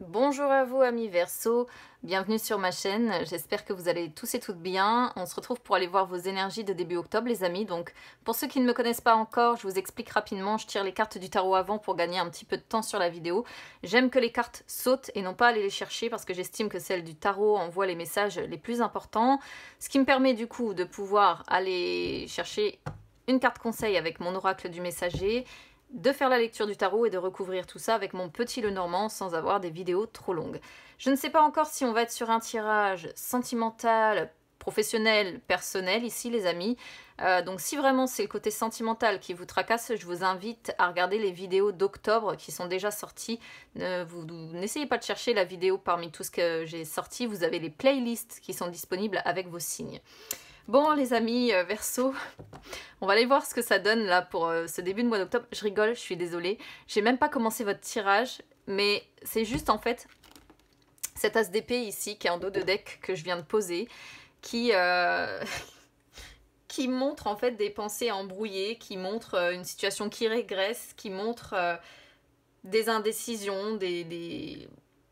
Bonjour à vous amis Verso, bienvenue sur ma chaîne, j'espère que vous allez tous et toutes bien. On se retrouve pour aller voir vos énergies de début octobre les amis, donc pour ceux qui ne me connaissent pas encore, je vous explique rapidement, je tire les cartes du tarot avant pour gagner un petit peu de temps sur la vidéo. J'aime que les cartes sautent et non pas aller les chercher parce que j'estime que celles du tarot envoient les messages les plus importants, ce qui me permet du coup de pouvoir aller chercher une carte conseil avec mon oracle du messager de faire la lecture du tarot et de recouvrir tout ça avec mon petit le normand sans avoir des vidéos trop longues. Je ne sais pas encore si on va être sur un tirage sentimental, professionnel, personnel ici les amis. Euh, donc si vraiment c'est le côté sentimental qui vous tracasse, je vous invite à regarder les vidéos d'octobre qui sont déjà sorties. n'essayez pas de chercher la vidéo parmi tout ce que j'ai sorti, vous avez les playlists qui sont disponibles avec vos signes. Bon les amis euh, verso, on va aller voir ce que ça donne là pour euh, ce début de mois d'octobre. Je rigole, je suis désolée. J'ai même pas commencé votre tirage, mais c'est juste en fait cet as d'épée ici qui est en dos de deck que je viens de poser qui, euh, qui montre en fait des pensées embrouillées, qui montre une situation qui régresse, qui montre des indécisions, des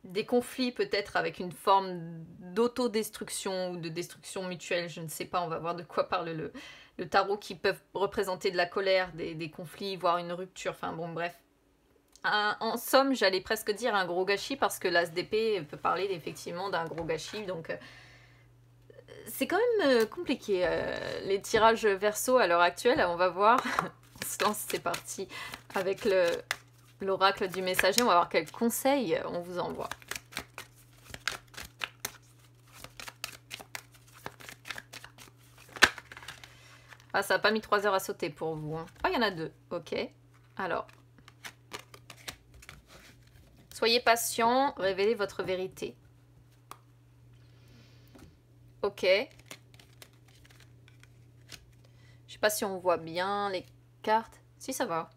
des conflits peut-être avec une forme d'autodestruction ou de destruction mutuelle, je ne sais pas, on va voir de quoi parle le, tarot, qui peuvent représenter de la colère, des, conflits, voire une rupture, enfin bon bref. en somme, j'allais presque dire un gros gâchis parce que l'ASDP peut parler effectivement d'un gros gâchis, donc euh, c'est quand même euh, compliqué euh, les tirages verso à l'heure actuelle, on va voir. on c'est parti avec le, l'oracle du messager. On va voir quels conseils on vous envoie. Ah, ça n'a pas mis trois heures à sauter pour vous. Hein. Ah, il y en a deux. Ok. Alors. Soyez patient, révélez votre vérité. Ok. Je sais pas si on voit bien les cartes. Si, ça va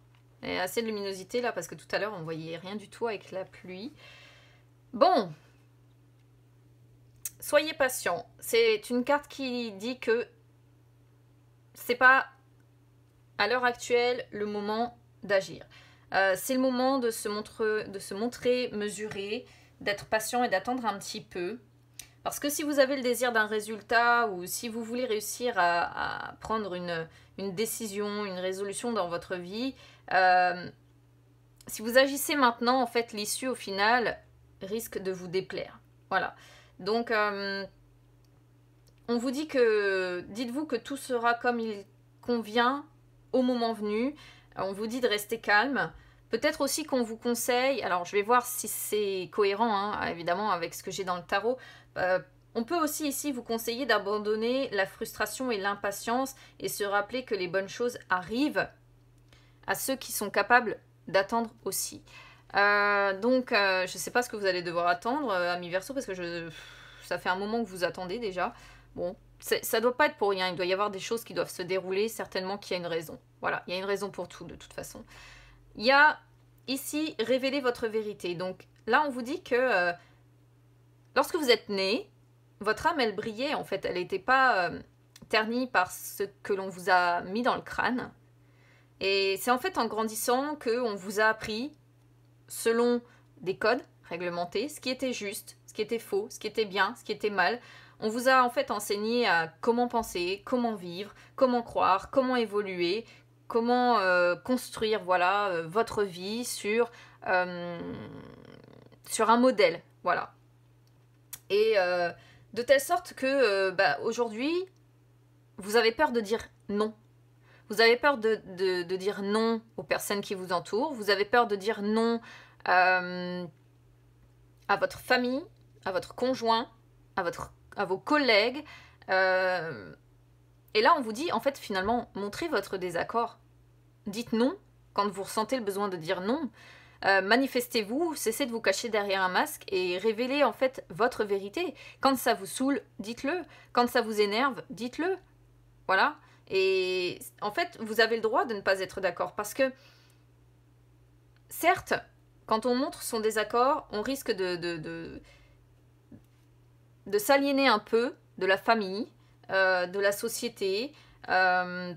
assez de luminosité là parce que tout à l'heure on voyait rien du tout avec la pluie. Bon, soyez patient. C'est une carte qui dit que c'est pas à l'heure actuelle le moment d'agir. Euh, c'est le moment de se, montrer, de se montrer mesuré, d'être patient et d'attendre un petit peu. Parce que si vous avez le désir d'un résultat ou si vous voulez réussir à, prendre une, décision, une résolution dans votre vie, euh, si vous agissez maintenant, en fait, l'issue au final risque de vous déplaire. Voilà. Donc, euh, on vous dit que, dites-vous que tout sera comme il convient au moment venu. On vous dit de rester calme. Peut-être aussi qu'on vous conseille, alors je vais voir si c'est cohérent, hein, évidemment, avec ce que j'ai dans le tarot, euh, on peut aussi ici vous conseiller d'abandonner la frustration et l'impatience et se rappeler que les bonnes choses arrivent à ceux qui sont capables d'attendre aussi. Euh, donc, euh, je ne sais pas ce que vous allez devoir attendre, à ami verso, parce que ça fait un moment que vous attendez déjà. Bon, ça ne doit pas être pour rien. Il doit y avoir des choses qui doivent se dérouler, certainement qu'il y a une raison. Voilà, il y a une raison pour tout, de toute façon. Il y a ici révéler votre vérité. Donc là, on vous dit que Lorsque vous êtes né, votre âme, elle brillait en fait. Elle n'était pas euh, ternie par ce que l'on vous a mis dans le crâne. Et c'est en fait en grandissant qu'on vous a appris, selon des codes réglementés, ce qui était juste, ce qui était faux, ce qui était bien, ce qui était mal. On vous a en fait enseigné à comment penser, comment vivre, comment croire, comment évoluer, comment euh, construire voilà euh, votre vie sur, sur un modèle. Voilà. Et euh, de telle sorte que euh, bah, aujourd'hui, vous avez peur de dire non. Vous avez peur de, de, dire non aux personnes qui vous entourent. Vous avez peur de dire non euh, à votre famille, à votre conjoint, à, votre, à vos collègues. et là, on vous dit, en fait, finalement, montrez votre désaccord. Dites non quand vous ressentez le besoin de dire non. Euh, manifestez-vous, cessez de vous cacher derrière un masque et révélez en fait votre vérité. Quand ça vous saoule, dites-le. Quand ça vous énerve, dites-le. Voilà. Et en fait, vous avez le droit de ne pas être d'accord parce que, certes, quand on montre son désaccord, on risque de, de, de, s'aliéner un peu de la famille, euh, de la société, euh,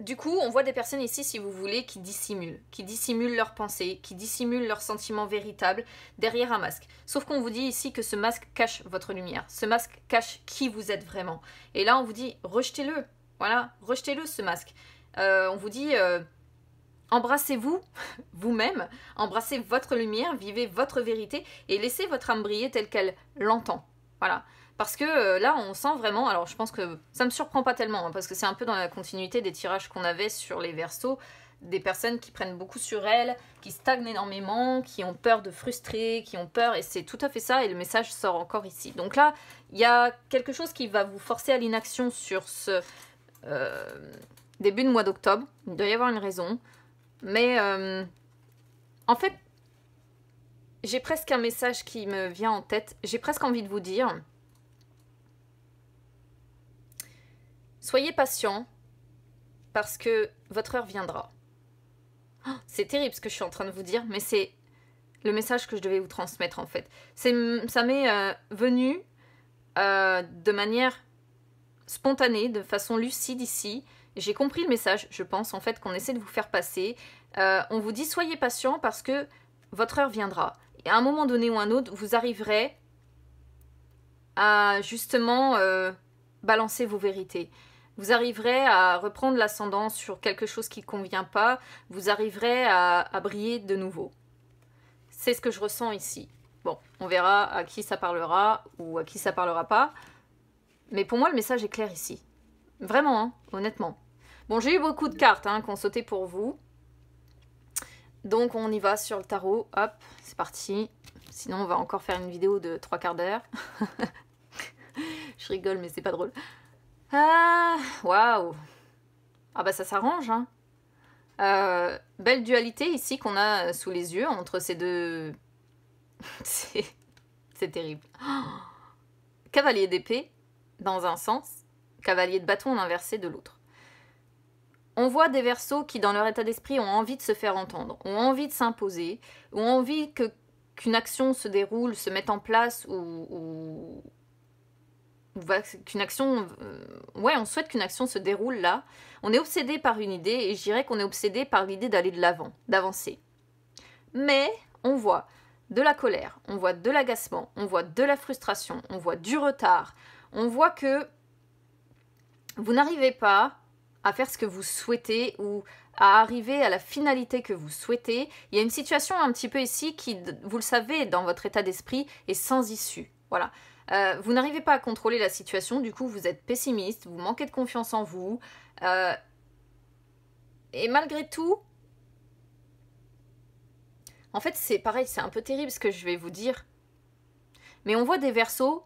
du coup, on voit des personnes ici, si vous voulez, qui dissimulent, qui dissimulent leurs pensées, qui dissimulent leurs sentiments véritables derrière un masque. Sauf qu'on vous dit ici que ce masque cache votre lumière, ce masque cache qui vous êtes vraiment. Et là, on vous dit, rejetez-le, voilà, rejetez-le ce masque. Euh, on vous dit, euh, embrassez-vous vous-même, embrassez votre lumière, vivez votre vérité et laissez votre âme briller telle qu'elle l'entend. Voilà. Parce que euh, là, on sent vraiment. Alors, je pense que ça me surprend pas tellement, hein, parce que c'est un peu dans la continuité des tirages qu'on avait sur les versos des personnes qui prennent beaucoup sur elles, qui stagnent énormément, qui ont peur de frustrer, qui ont peur, et c'est tout à fait ça, et le message sort encore ici. Donc là, il y a quelque chose qui va vous forcer à l'inaction sur ce euh, début de mois d'octobre. Il doit y avoir une raison. Mais euh, en fait, j'ai presque un message qui me vient en tête. J'ai presque envie de vous dire, Soyez patient, parce que votre heure viendra. Oh, c'est terrible ce que je suis en train de vous dire, mais c'est le message que je devais vous transmettre en fait. Ça m'est euh, venu euh, de manière spontanée, de façon lucide ici. J'ai compris le message, je pense en fait, qu'on essaie de vous faire passer. Euh, on vous dit soyez patient parce que votre heure viendra. Et à un moment donné ou un autre, vous arriverez à justement balancer vos vérités. Vous arriverez à reprendre l'ascendance sur quelque chose qui ne convient pas, vous arriverez à, briller de nouveau. C'est ce que je ressens ici. Bon, on verra à qui ça parlera ou à qui ça parlera pas. Mais pour moi, le message est clair ici. Vraiment, hein, honnêtement. Bon, j'ai eu beaucoup de cartes hein, qui ont sauté pour vous. Donc, on y va sur le tarot. Hop, c'est parti. Sinon, on va encore faire une vidéo de trois quarts d'heure. je rigole, mais c'est pas drôle. Ah, waouh Ah bah ça s'arrange, hein euh, Belle dualité ici qu'on a sous les yeux entre ces deux... C'est terrible. Oh. cavalier d'épée dans un sens, cavalier de bâton inversé de l'autre. On voit des versos qui, dans leur état d'esprit, ont envie de se faire entendre, ont envie de s'imposer, ont envie qu'une action se déroule, se mette en place ou, qu'une action, euh, ouais, on souhaite qu'une action se déroule là. On est obsédé par une idée et je dirais qu'on est obsédé par l'idée d'aller de l'avant, d'avancer. Mais on voit de la colère, on voit de l'agacement, on voit de la frustration, on voit du retard, on voit que vous n'arrivez pas à faire ce que vous souhaitez ou à arriver à la finalité que vous souhaitez. Il y a une situation un petit peu ici qui, vous le savez, dans votre état d'esprit est sans issue. Voilà. Euh, vous n'arrivez pas à contrôler la situation, du coup vous êtes pessimiste, vous manquez de confiance en vous. Euh, et malgré tout, en fait c'est pareil, c'est un peu terrible ce que je vais vous dire. Mais on voit des versos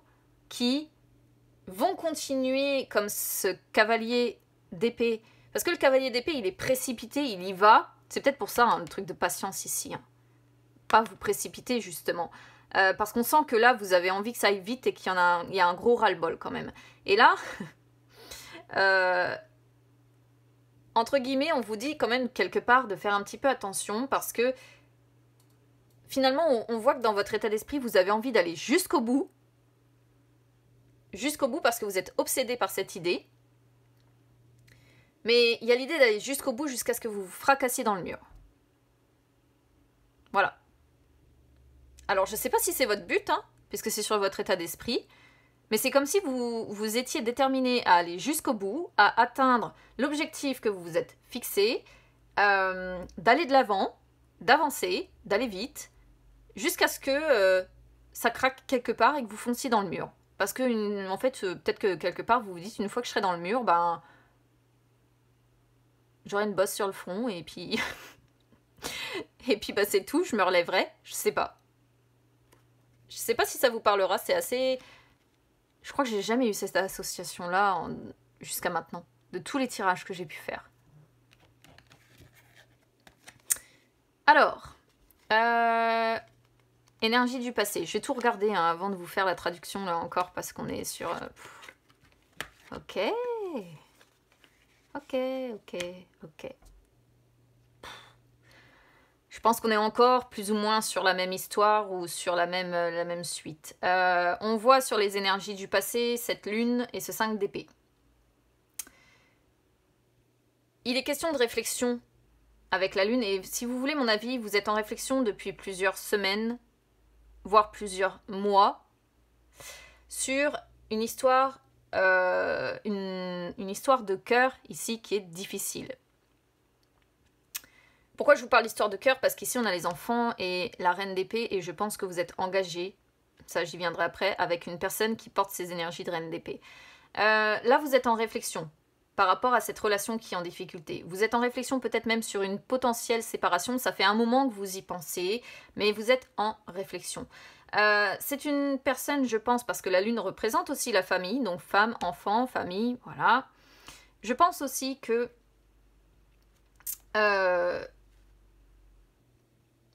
qui vont continuer comme ce cavalier d'épée. Parce que le cavalier d'épée, il est précipité, il y va. C'est peut-être pour ça un hein, le truc de patience ici. Hein. Pas vous précipiter justement. Euh, parce qu'on sent que là, vous avez envie que ça aille vite et qu'il y, a un, gros ras-le-bol quand même. Et là, euh, entre guillemets, on vous dit quand même quelque part de faire un petit peu attention parce que finalement, on, on voit que dans votre état d'esprit, vous avez envie d'aller jusqu'au bout. Jusqu'au bout parce que vous êtes obsédé par cette idée. Mais il y a l'idée d'aller jusqu'au bout jusqu'à ce que vous vous fracassiez dans le mur. Voilà. Alors, je ne sais pas si c'est votre but, hein, puisque c'est sur votre état d'esprit, mais c'est comme si vous, vous étiez déterminé à aller jusqu'au bout, à atteindre l'objectif que vous vous êtes fixé, euh, d'aller de l'avant, d'avancer, d'aller vite, jusqu'à ce que euh, ça craque quelque part et que vous fonciez dans le mur. Parce que, en fait, euh, peut-être que quelque part, vous vous dites, une fois que je serai dans le mur, ben. J'aurai une bosse sur le front et puis. et puis, ben, c'est tout, je me relèverai, je sais pas. Je ne sais pas si ça vous parlera, c'est assez... Je crois que j'ai jamais eu cette association-là jusqu'à maintenant, de tous les tirages que j'ai pu faire. Alors, euh, énergie du passé. Je vais tout regarder hein, avant de vous faire la traduction là encore parce qu'on est sur... Euh, ok. Ok, ok, ok. Je pense qu'on est encore plus ou moins sur la même histoire ou sur la même, euh, la même suite. Euh, on voit sur les énergies du passé cette lune et ce 5 d'épée. Il est question de réflexion avec la lune et si vous voulez mon avis, vous êtes en réflexion depuis plusieurs semaines, voire plusieurs mois, sur une histoire, euh, une, une histoire de cœur ici qui est difficile. Pourquoi je vous parle d'histoire de cœur Parce qu'ici on a les enfants et la reine d'épée et je pense que vous êtes engagé, ça j'y viendrai après, avec une personne qui porte ses énergies de reine d'épée. Euh, là vous êtes en réflexion par rapport à cette relation qui est en difficulté. Vous êtes en réflexion peut-être même sur une potentielle séparation, ça fait un moment que vous y pensez, mais vous êtes en réflexion. Euh, c'est une personne, je pense, parce que la lune représente aussi la famille, donc femme, enfant, famille, voilà. Je pense aussi que euh,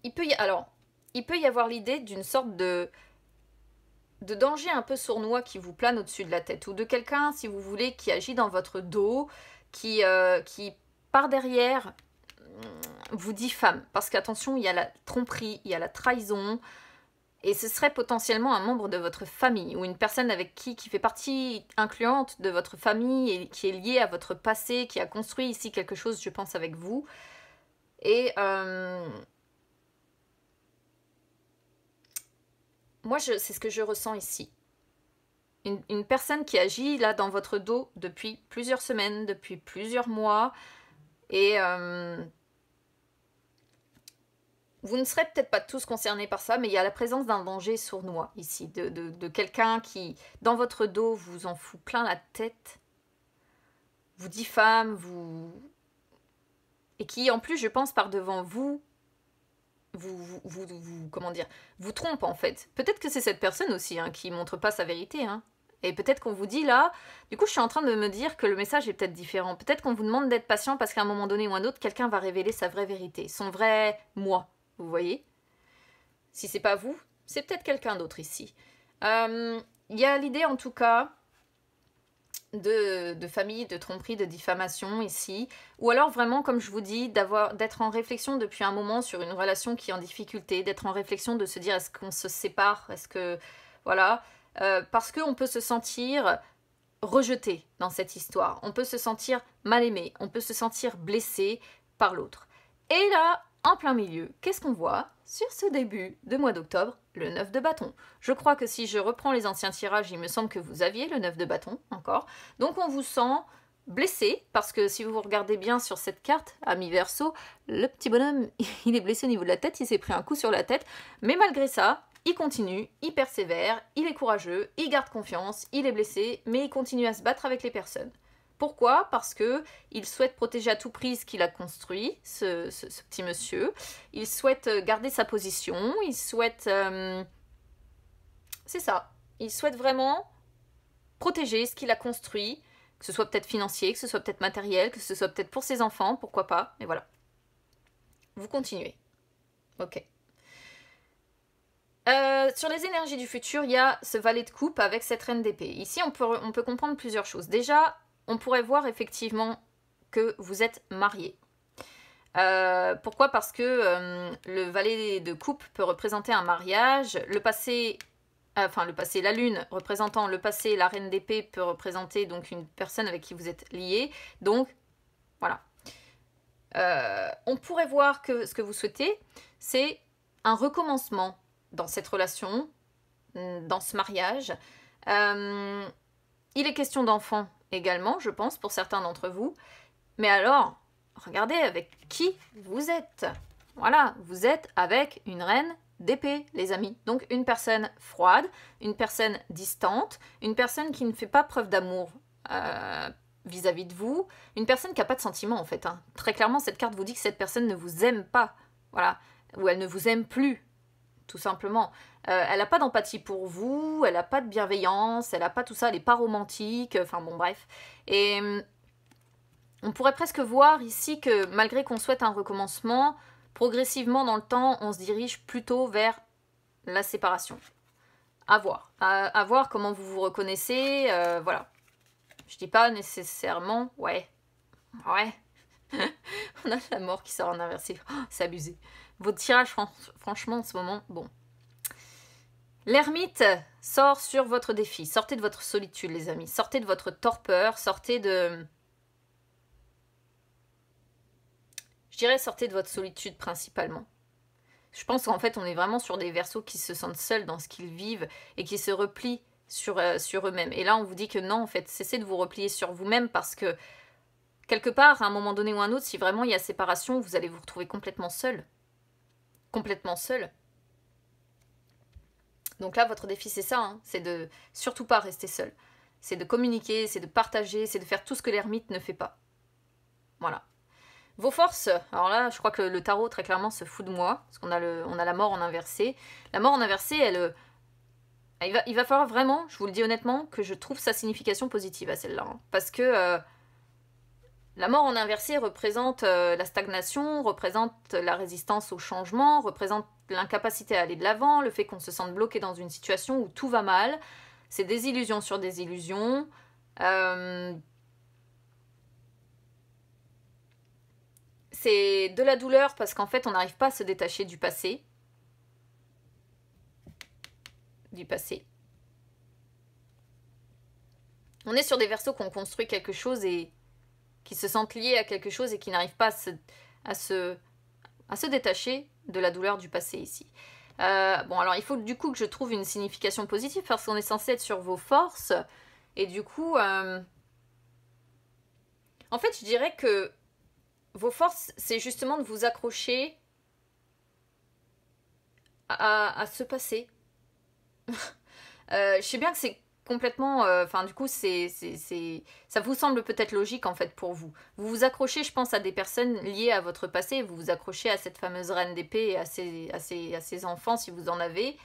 il peut y, alors, il peut y avoir l'idée d'une sorte de, de danger un peu sournois qui vous plane au-dessus de la tête, ou de quelqu'un, si vous voulez, qui agit dans votre dos, qui, euh, qui par derrière mm, vous dit femme. Parce qu'attention, il y a la tromperie, il y a la trahison, et ce serait potentiellement un membre de votre famille, ou une personne avec qui, qui fait partie incluante de votre famille, et qui est liée à votre passé, qui a construit ici quelque chose, je pense, avec vous. Et... Euh, moi, c'est ce que je ressens ici. Une, personne qui agit là dans votre dos depuis plusieurs semaines, depuis plusieurs mois, et euh, vous ne serez peut-être pas tous concernés par ça, mais il y a la présence d'un danger sournois ici, de, de quelqu'un qui, dans votre dos, vous en fout plein la tête, vous diffame, vous... Et qui, en plus, je pense, par devant vous, vous, vous, comment dire, vous trompe en fait. Peut-être que c'est cette personne aussi hein, qui montre pas sa vérité. Hein. Et peut-être qu'on vous dit là, du coup je suis en train de me dire que le message est peut-être différent. Peut-être qu'on vous demande d'être patient parce qu'à un moment donné ou un autre, quelqu'un va révéler sa vraie vérité, son vrai moi. Vous voyez Si c'est pas vous, c'est peut-être quelqu'un d'autre ici. Euh, il y a l'idée en tout cas de, famille, de tromperie, de diffamation ici, ou alors vraiment, comme je vous dis, d'être en réflexion depuis un moment sur une relation qui est en difficulté, d'être en réflexion de se dire est-ce qu'on se sépare, est-ce que... Voilà, euh, parce qu'on peut se sentir rejeté dans cette histoire, on peut se sentir mal aimé, on peut se sentir blessé par l'autre. Et là, en plein milieu, qu'est-ce qu'on voit sur ce début de mois d'octobre, le 9 de bâton. Je crois que si je reprends les anciens tirages, il me semble que vous aviez le 9 de bâton encore. Donc on vous sent blessé, parce que si vous regardez bien sur cette carte, ami verso, le petit bonhomme, il est blessé au niveau de la tête, il s'est pris un coup sur la tête, mais malgré ça, il continue, il persévère, il est courageux, il garde confiance, il est blessé, mais il continue à se battre avec les personnes. Pourquoi Parce que il souhaite protéger à tout prix ce qu'il a construit, ce, petit monsieur. Il souhaite euh, garder sa position. Il souhaite, euh, c'est ça. Il souhaite vraiment protéger ce qu'il a construit, que ce soit peut-être financier, que ce soit peut-être matériel, que ce soit peut-être pour ses enfants, pourquoi pas. Mais voilà. Vous continuez. Ok. Euh, sur les énergies du futur, il y a ce valet de coupe avec cette reine d'épée. Ici, on peut, on peut comprendre plusieurs choses. Déjà, on pourrait voir effectivement que vous êtes marié. Euh, pourquoi Parce que euh, le valet de coupe peut représenter un mariage, le passé, enfin le passé, la lune représentant le passé, la reine d'épée peut représenter donc une personne avec qui vous êtes lié. Donc voilà. Euh, on pourrait voir que ce que vous souhaitez, c'est un recommencement dans cette relation, dans ce mariage. il est question d'enfants également, je pense, pour certains d'entre vous. Mais alors, regardez avec qui vous êtes. Voilà, vous êtes avec une reine d'épée, les amis. Donc une personne froide, une personne distante, une personne qui ne fait pas preuve d'amour euh, vis-à-vis de vous, une personne qui n'a pas de sentiments, en fait. Hein. Très clairement, cette carte vous dit que cette personne ne vous aime pas. Voilà, ou elle ne vous aime plus tout simplement. Euh, elle n'a pas d'empathie pour vous, elle n'a pas de bienveillance, elle n'a pas tout ça, elle n'est pas romantique, enfin bon bref. Et hum, on pourrait presque voir ici que malgré qu'on souhaite un recommencement, progressivement dans le temps, on se dirige plutôt vers la séparation. À voir. À, voir comment vous vous reconnaissez, euh, voilà. Je dis pas nécessairement, ouais, ouais, on a la mort qui sort en inversé. Oh, c'est abusé. Votre tirage, franchement, en ce moment, bon. L'ermite sort sur votre défi. Sortez de votre solitude, les amis. Sortez de votre torpeur. Sortez de... Je dirais sortez de votre solitude principalement. Je pense qu'en fait, on est vraiment sur des versos qui se sentent seuls dans ce qu'ils vivent et qui se replient sur, euh, sur eux-mêmes. Et là, on vous dit que non, en fait, cessez de vous replier sur vous-même parce que Quelque part, à un moment donné ou un autre, si vraiment il y a séparation, vous allez vous retrouver complètement seul. Complètement seul. Donc là, votre défi, c'est ça, hein. c'est de surtout pas rester seul. C'est de communiquer, c'est de partager, c'est de faire tout ce que l'ermite ne fait pas. Voilà. Vos forces, alors là, je crois que le tarot, très clairement, se fout de moi, parce qu'on a, le, on a la mort en inversé. La mort en inversé, elle... Euh, il va, il va falloir vraiment, je vous le dis honnêtement, que je trouve sa signification positive à celle-là. Hein. parce que... Euh, la mort en inversé représente euh, la stagnation, représente la résistance au changement, représente l'incapacité à aller de l'avant, le fait qu'on se sente bloqué dans une situation où tout va mal. C'est des illusions sur des illusions. Euh, c'est de la douleur parce qu'en fait on n'arrive pas à se détacher du passé. Du passé. On est sur des versos qu'on construit quelque chose et qui se sentent liés à quelque chose et qui n'arrivent pas à se, à, se, détacher de la douleur du passé ici. Euh, bon, alors il faut du coup que je trouve une signification positive parce qu'on est censé être sur vos forces. Et du coup, euh, en fait, je dirais que vos forces, c'est justement de vous accrocher à, ce passé. Euh, je sais bien que c'est complètement. Euh, enfin, du coup, c'est, ça vous semble peut-être logique en fait pour vous. Vous vous accrochez, je pense, à des personnes liées à votre passé. Vous vous accrochez à cette fameuse reine d'épée, à ses, à, ses, à ses enfants si vous en avez.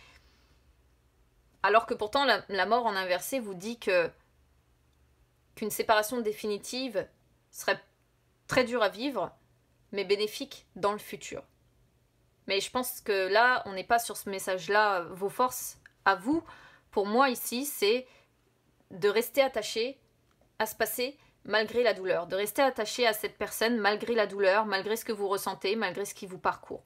Alors que pourtant, la, la mort en inversé vous dit que qu'une séparation définitive serait très dure à vivre, mais bénéfique dans le futur. Mais je pense que là, on n'est pas sur ce message-là, vos forces à vous, pour moi, ici, c'est de rester attaché à ce passé malgré la douleur, de rester attaché à cette personne malgré la douleur, malgré ce que vous ressentez, malgré ce qui vous parcourt.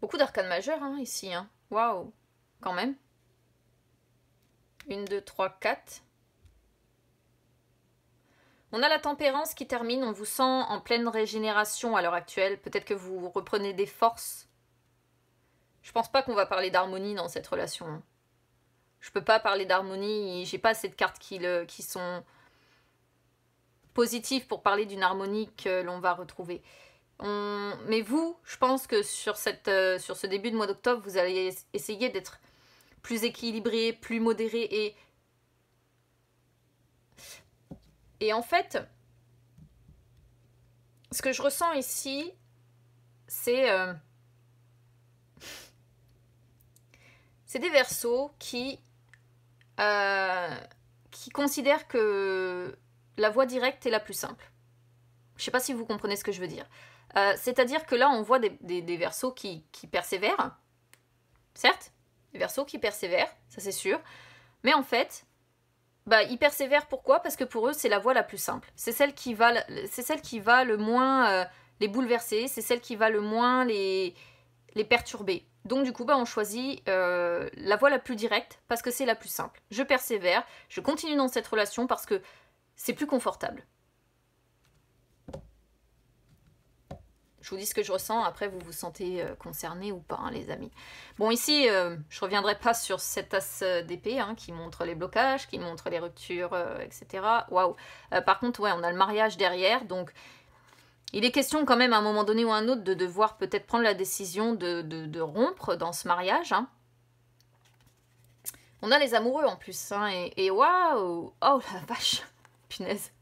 Beaucoup d'arcanes majeurs hein, ici. Hein. Waouh, quand même. Une, deux, trois, quatre. On a la tempérance qui termine, on vous sent en pleine régénération à l'heure actuelle. Peut-être que vous reprenez des forces je pense pas qu'on va parler d'harmonie dans cette relation. Hein. Je peux pas parler d'harmonie, j'ai pas cette carte qui, le, qui sont positives pour parler d'une harmonie que l'on va retrouver. Mais vous, je pense que sur, cette, euh, sur ce début de mois d'octobre, vous allez essayer d'être plus équilibré, plus modéré et... Et en fait, ce que je ressens ici, c'est... Euh, c'est des versos qui, euh, qui considèrent que la voie directe est la plus simple. Je sais pas si vous comprenez ce que je veux dire. Euh, c'est-à-dire que là, on voit des, des, versos qui, persévèrent, certes, des versos qui persévèrent, ça c'est sûr, mais en fait, bah, ils persévèrent pourquoi Parce que pour eux, c'est la voie la plus simple. C'est celle, qui va, celle qui va le moins euh, les bouleverser, c'est celle qui va le moins les, les perturber. Donc du coup, bah, on choisit euh, la voie la plus directe parce que c'est la plus simple. Je persévère, je continue dans cette relation parce que c'est plus confortable. Je vous dis ce que je ressens, après vous vous sentez euh, concerné ou pas, hein, les amis. Bon, ici, euh, je ne reviendrai pas sur cette as d'épée hein, qui montre les blocages, qui montre les ruptures, etc. Waouh Par contre, ouais, on a le mariage derrière, donc il est question quand même à un moment donné ou à un autre de devoir peut-être prendre la décision de, de, rompre dans ce mariage. Hein. On a les amoureux en plus, hein, et, et waouh Oh la vache Punaise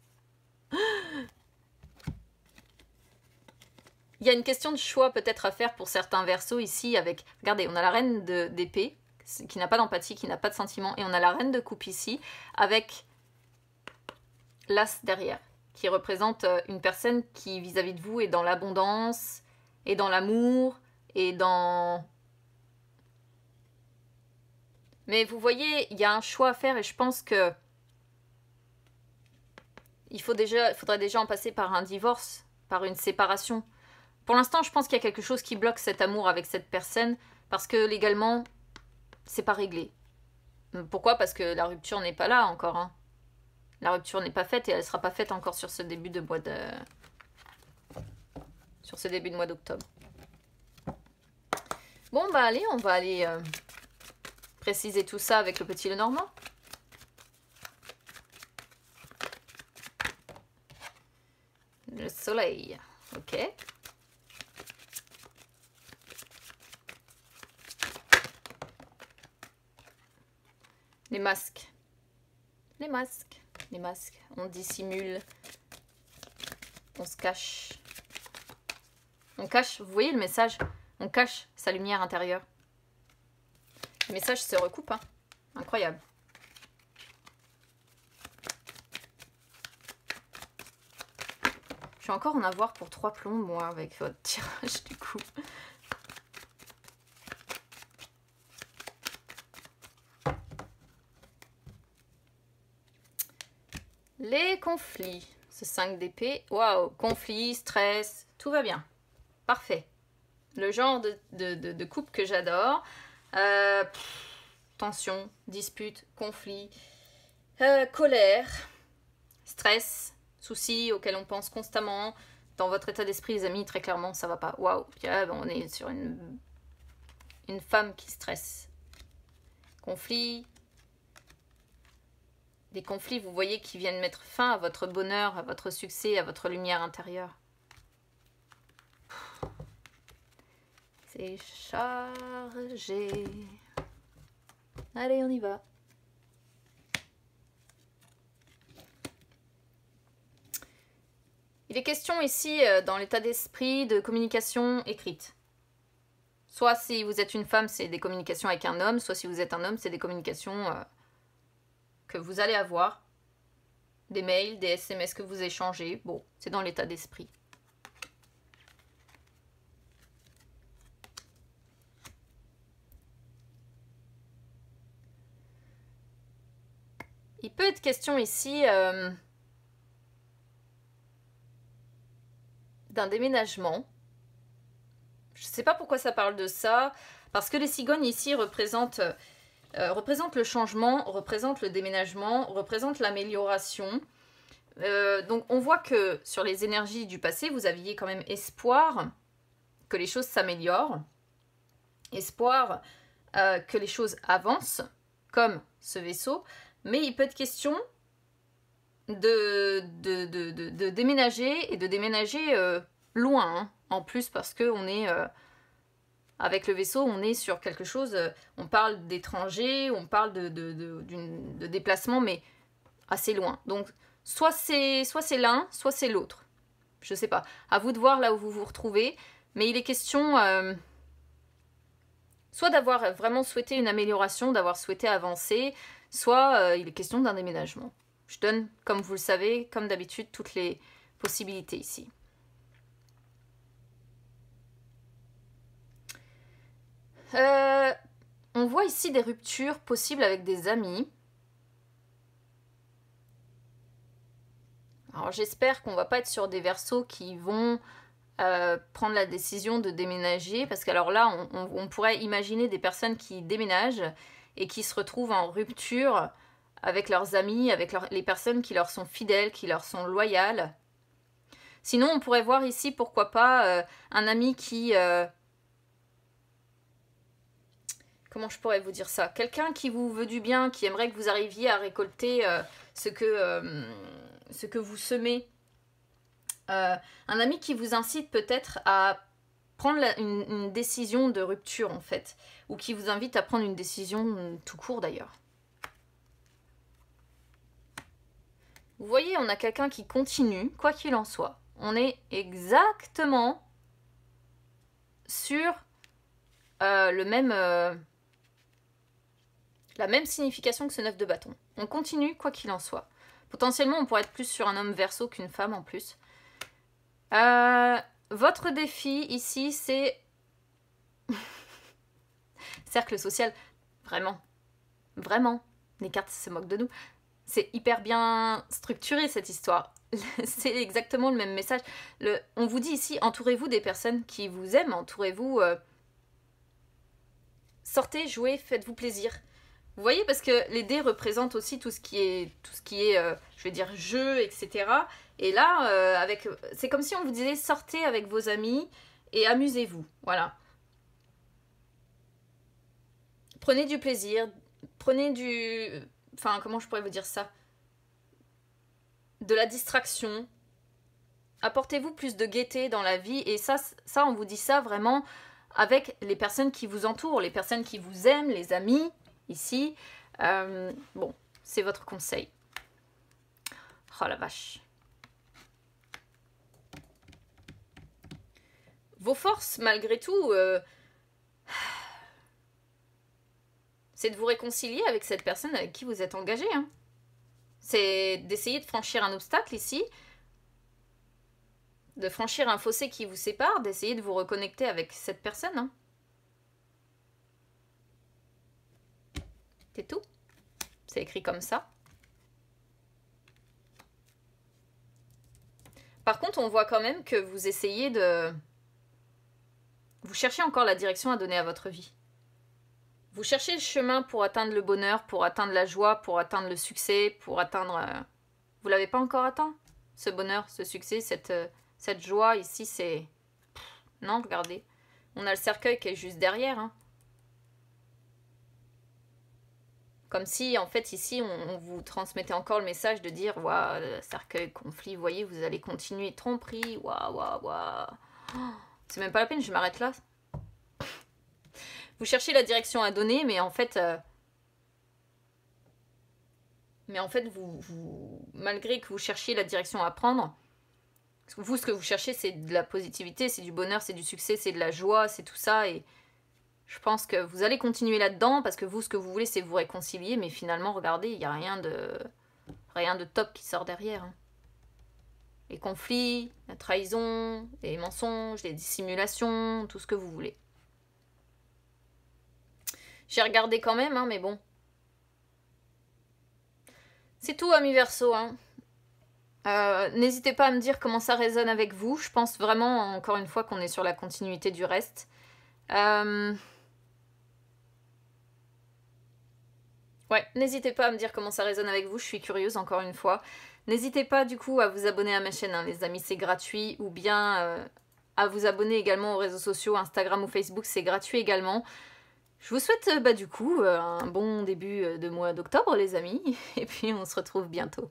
Il y a une question de choix peut-être à faire pour certains versos ici avec... Regardez, on a la reine d'épée qui n'a pas d'empathie, qui n'a pas de sentiment, et on a la reine de coupe ici avec l'as derrière qui représente euh, une personne qui vis-à-vis de vous est dans l'abondance, et dans l'amour, et dans... Mais vous voyez, il y a un choix à faire et je pense que il faut déjà, faudrait déjà en passer par un divorce, par une séparation. Pour l'instant, je pense qu'il y a quelque chose qui bloque cet amour avec cette personne parce que légalement, c'est pas réglé. Pourquoi Parce que la rupture n'est pas là encore. Hein. La rupture n'est pas faite et elle ne sera pas faite encore sur ce début de mois de... Sur ce début de mois d'octobre. Bon, bah allez, on va aller euh, préciser tout ça avec le petit le normand. Le soleil, ok. Les masques. Les masques les masques. On dissimule, on se cache. On cache, vous voyez le message On cache sa lumière intérieure. Le message se recoupe, hein incroyable. Je vais encore en avoir pour trois plombs, moi, avec votre tirage, du coup. Les conflits. Ce 5 d'épée. Waouh, conflits, stress, tout va bien. Parfait. Le genre de, coupe que j'adore. Euh, tension, dispute, conflit, euh, colère, stress, soucis auxquels on pense constamment. Dans votre état d'esprit, les amis, très clairement, ça va pas. Waouh, ben, on est sur une, une femme qui stresse. Conflit, des conflits, vous voyez, qui viennent mettre fin à votre bonheur, à votre succès, à votre lumière intérieure. C'est chargé. Allez, on y va. Il est question ici, euh, dans l'état d'esprit, de communication écrite. Soit si vous êtes une femme, c'est des communications avec un homme, soit si vous êtes un homme, c'est des communications... Euh, que vous allez avoir, des mails, des SMS que vous échangez. Bon, c'est dans l'état d'esprit. Il peut être question ici euh, d'un déménagement. Je ne sais pas pourquoi ça parle de ça, parce que les cigognes ici représentent euh, représente le changement, représente le déménagement, représente l'amélioration. Euh, donc on voit que sur les énergies du passé, vous aviez quand même espoir que les choses s'améliorent, espoir euh, que les choses avancent, comme ce vaisseau, mais il peut être question de, de, déménager et de déménager loin, hein, en plus parce qu'on est avec le vaisseau, on est sur quelque chose, euh, on parle d'étrangers, on parle de, de, déplacement, mais assez loin. Donc, soit c'est l'un, soit c'est l'autre. Je ne sais pas. À vous de voir là où vous vous retrouvez. Mais il est question euh, soit d'avoir vraiment souhaité une amélioration, d'avoir souhaité avancer, soit euh, il est question d'un déménagement. Je donne, comme vous le savez, comme d'habitude, toutes les possibilités ici. Euh, on voit ici des ruptures possibles avec des amis. Alors j'espère qu'on va pas être sur des versos qui vont euh, prendre la décision de déménager, parce qu'alors là, on, pourrait imaginer des personnes qui déménagent et qui se retrouvent en rupture avec leurs amis, avec les personnes qui leur sont fidèles, qui leur sont loyales. Sinon, on pourrait voir ici, pourquoi pas, euh, un ami qui, comment je pourrais vous dire ça Quelqu'un qui vous veut du bien, qui aimerait que vous arriviez à récolter euh, ce, que, euh, ce que vous semez. Euh, un ami qui vous incite peut-être à prendre une, décision de rupture en fait, ou qui vous invite à prendre une décision tout court d'ailleurs. Vous voyez, on a quelqu'un qui continue, quoi qu'il en soit. On est exactement sur le même la même signification que ce neuf de bâton. On continue quoi qu'il en soit. Potentiellement, on pourrait être plus sur un homme verso qu'une femme en plus. Euh, votre défi ici, c'est... Cercle social, vraiment. Vraiment. Les cartes se moquent de nous. C'est hyper bien structuré cette histoire. c'est exactement le même message. On vous dit ici, entourez-vous des personnes qui vous aiment, entourez-vous... Euh, sortez, jouez, faites-vous plaisir. Vous voyez, parce que les dés représentent aussi tout ce qui est, tout ce qui est euh, je vais dire, jeu, etc. Et là, euh, avec, c'est comme si on vous disait sortez avec vos amis et amusez-vous. Voilà. Prenez du plaisir, prenez du. Enfin, comment je pourrais vous dire ça De la distraction. Apportez-vous plus de gaieté dans la vie. Et ça, ça, on vous dit ça vraiment avec les personnes qui vous entourent, les personnes qui vous aiment, les amis ici. Euh, bon, c'est votre conseil. Oh la vache. Vos forces, malgré tout, euh, c'est de vous réconcilier avec cette personne avec qui vous êtes engagé. Hein. C'est d'essayer de franchir un obstacle ici, de franchir un fossé qui vous sépare, d'essayer de vous reconnecter avec cette personne. Hein. C'est tout. C'est écrit comme ça. Par contre, on voit quand même que vous essayez de... Vous cherchez encore la direction à donner à votre vie. Vous cherchez le chemin pour atteindre le bonheur, pour atteindre la joie, pour atteindre le succès, pour atteindre... Euh, vous l'avez pas encore atteint Ce bonheur, ce succès, cette, euh, cette joie ici, c'est... Non, regardez. On a le cercueil qui est juste derrière. Hein. Comme si, en fait, ici, on, vous transmettait encore le message de dire Waouh, cercueil, conflit, vous voyez, vous allez continuer, tromperie, waouh, waouh, waouh. C'est même pas la peine, je m'arrête là. Vous cherchez la direction à donner, mais en fait. Euh, mais en fait, vous, malgré que vous cherchiez la direction à prendre, vous, ce que vous cherchez, c'est de la positivité, c'est du bonheur, c'est du succès, c'est de la joie, c'est tout ça. Et, je pense que vous allez continuer là-dedans parce que vous, ce que vous voulez, c'est vous réconcilier, mais finalement, regardez, il n'y a rien de, rien de top qui sort derrière. Hein. Les conflits, la trahison, les mensonges, les dissimulations, tout ce que vous voulez. J'ai regardé quand même, hein, mais bon. C'est tout, amis verso. Hein. Euh, n'hésitez pas à me dire comment ça résonne avec vous. Je pense vraiment, encore une fois, qu'on est sur la continuité du reste. Euh... Ouais, n'hésitez pas à me dire comment ça résonne avec vous, je suis curieuse encore une fois. N'hésitez pas du coup à vous abonner à ma chaîne, hein, les amis, c'est gratuit, ou bien euh, à vous abonner également aux réseaux sociaux, Instagram ou Facebook, c'est gratuit également. Je vous souhaite euh, bah, du coup euh, un bon début de mois d'octobre les amis, et puis on se retrouve bientôt.